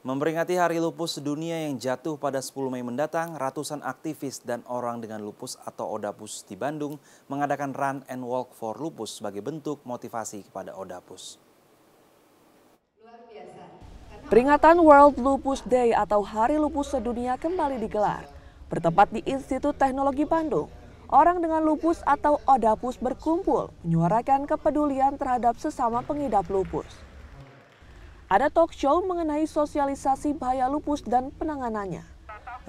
Memperingati Hari Lupus Dunia yang jatuh pada 10 Mei mendatang, ratusan aktivis dan orang dengan lupus atau odapus di Bandung mengadakan Run and Walk for Lupus sebagai bentuk motivasi kepada odapus. Peringatan World Lupus Day atau Hari Lupus Sedunia kembali digelar, bertempat di Institut Teknologi Bandung. Orang dengan lupus atau odapus berkumpul menyuarakan kepedulian terhadap sesama pengidap lupus. Ada talk show mengenai sosialisasi bahaya lupus dan penanganannya,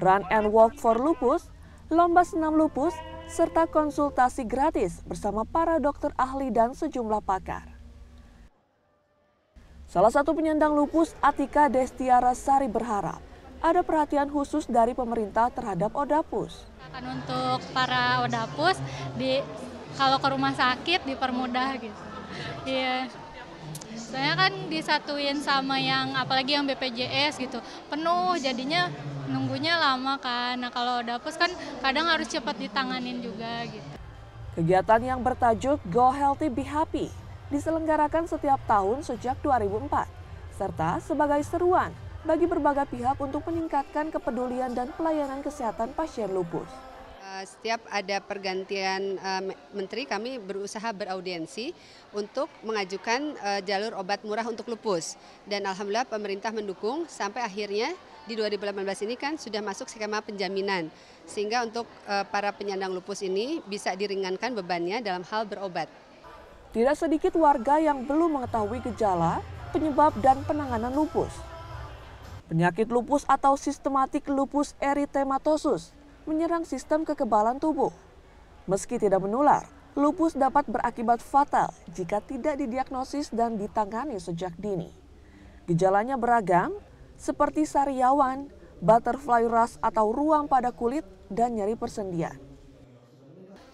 run and walk for lupus, lomba senam lupus, serta konsultasi gratis bersama para dokter ahli dan sejumlah pakar. Salah satu penyandang lupus, Atika Destiara Sari berharap ada perhatian khusus dari pemerintah terhadap odapus. Akan untuk para odapus di kalau ke rumah sakit dipermudah gitu. Iya. Yeah. Soalnya kan disatuin sama yang apalagi yang BPJS gitu. Penuh jadinya nunggunya lama kan. Nah, kalau dapus kan kadang harus cepat ditanganin juga gitu. Kegiatan yang bertajuk Go Healthy Be Happy diselenggarakan setiap tahun sejak 2004 serta sebagai seruan bagi berbagai pihak untuk meningkatkan kepedulian dan pelayanan kesehatan pasien lupus. Eh, setiap ada pergantian eh, menteri kami berusaha beraudiensi untuk mengajukan eh, jalur obat murah untuk lupus dan alhamdulillah pemerintah mendukung sampai akhirnya di 2018 ini kan sudah masuk skema penjaminan sehingga untuk para penyandang lupus ini bisa diringankan bebannya dalam hal berobat. Tidak sedikit warga yang belum mengetahui gejala, penyebab dan penanganan lupus. Penyakit lupus atau sistematik lupus eritematosus menyerang sistem kekebalan tubuh. Meski tidak menular, lupus dapat berakibat fatal jika tidak didiagnosis dan ditangani sejak dini. Gejalanya beragam, seperti sariawan, butterfly rash atau ruam pada kulit, dan nyeri persendian.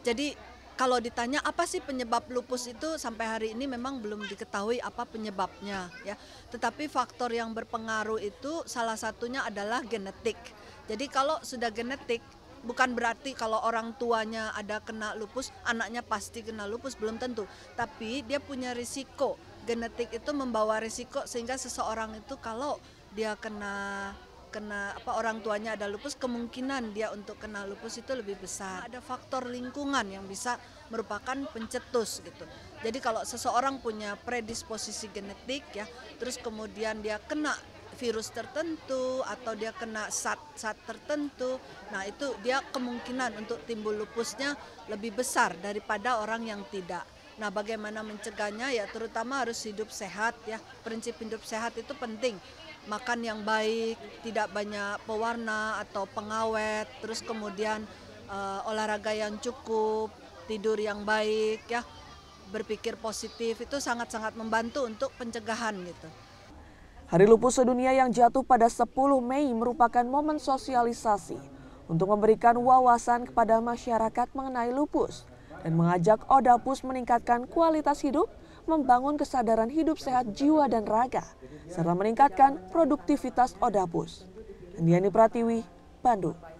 Jadi kalau ditanya apa sih penyebab lupus itu sampai hari ini memang belum diketahui apa penyebabnya ya. Tetapi faktor yang berpengaruh itu salah satunya adalah genetik. Jadi kalau sudah genetik bukan berarti kalau orang tuanya ada kena lupus, anaknya pasti kena lupus belum tentu. Tapi dia punya risiko. Genetik itu membawa risiko sehingga seseorang itu kalau dia kena kena apa orang tuanya ada lupus kemungkinan dia untuk kena lupus itu lebih besar. Ada faktor lingkungan yang bisa merupakan pencetus gitu. Jadi kalau seseorang punya predisposisi genetik ya, terus kemudian dia kena virus tertentu atau dia kena zat-zat tertentu. Nah, itu dia kemungkinan untuk timbul lupusnya lebih besar daripada orang yang tidak. Nah, bagaimana mencegahnya ya terutama harus hidup sehat ya. Prinsip hidup sehat itu penting. Makan yang baik, tidak banyak pewarna atau pengawet, terus kemudian uh, olahraga yang cukup, tidur yang baik ya. Berpikir positif itu sangat-sangat membantu untuk pencegahan gitu. Hari Lupus Sedunia yang jatuh pada 10 Mei merupakan momen sosialisasi untuk memberikan wawasan kepada masyarakat mengenai lupus dan mengajak Odapus meningkatkan kualitas hidup, membangun kesadaran hidup sehat jiwa dan raga, serta meningkatkan produktivitas Odapus. Andiani Pratiwi, Bandung.